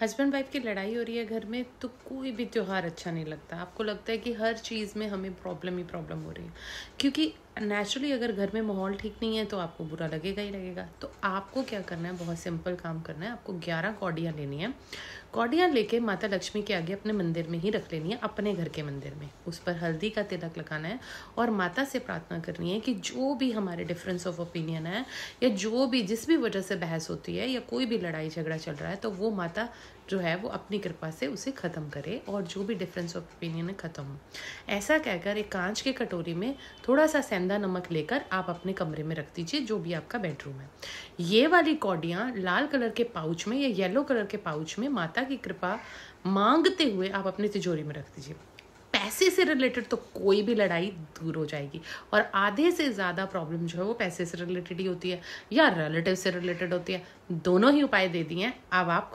husband wife की लड़ाई हो रही है घर में तो कोई भी त्यौहार अच्छा नहीं लगता आपको लगता है कि हर चीज़ में हमें प्रॉब्लम ही प्रॉब्लम हो रही है क्योंकि नेचुरली अगर घर में माहौल ठीक नहीं है तो आपको बुरा लगेगा ही लगेगा तो आपको क्या करना है बहुत सिंपल काम करना है आपको ग्यारह कौडियाँ लेनी है कौडियाँ लेके माता लक्ष्मी के आगे अपने मंदिर में ही रख लेनी है अपने घर के मंदिर में उस पर हल्दी का तिलक लगाना है और माता से प्रार्थना करनी है कि जो भी हमारे डिफरेंस ऑफ ओपिनियन है या जो भी जिस भी वजह से बहस होती है या कोई भी लड़ाई झगड़ा चल रहा है तो वो माता जो है वो अपनी कृपा से उसे ख़त्म करे और जो भी डिफरेंस ऑफ ओपिनियन है ख़त्म हो ऐसा कहकर एक कांच के कटोरी में थोड़ा सा सेंधा नमक लेकर आप अपने कमरे में रख दीजिए जो भी आपका बेडरूम है ये वाली कौडियाँ लाल कलर के पाउच में या येलो कलर के पाउच में माता की कृपा मांगते हुए आप अपने तिजोरी में रख दीजिए पैसे से रिलेटेड तो कोई भी लड़ाई दूर हो जाएगी और आधे से ज़्यादा प्रॉब्लम जो है वो पैसे से रिलेटेड ही होती है या रिलेटिव से रिलेटेड होती है दोनों ही उपाय दे दिए हैं अब आप